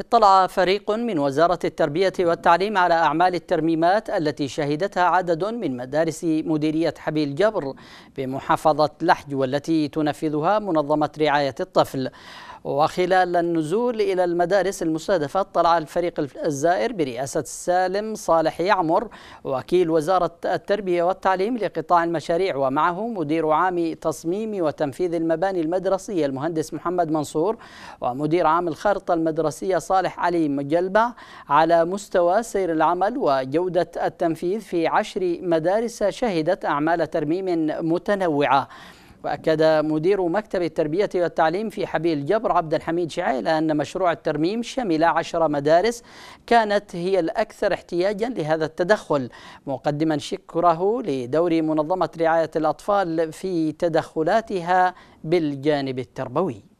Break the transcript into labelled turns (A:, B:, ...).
A: اطلع فريق من وزارة التربية والتعليم على أعمال الترميمات التي شهدتها عدد من مدارس مديرية حبيل جبر بمحافظة لحج والتي تنفذها منظمة رعاية الطفل وخلال النزول إلى المدارس المستهدفة اطلع الفريق الزائر برئاسة سالم صالح يعمر وكيل وزارة التربية والتعليم لقطاع المشاريع ومعه مدير عام تصميم وتنفيذ المباني المدرسية المهندس محمد منصور ومدير عام الخارطة المدرسية صالح علي مجلبة على مستوى سير العمل وجودة التنفيذ في عشر مدارس شهدت أعمال ترميم متنوعة وأكد مدير مكتب التربية والتعليم في حبيل جبر عبد الحميد شعيل أن مشروع الترميم شمل عشر مدارس كانت هي الأكثر احتياجا لهذا التدخل مقدما شكره لدور منظمة رعاية الأطفال في تدخلاتها بالجانب التربوي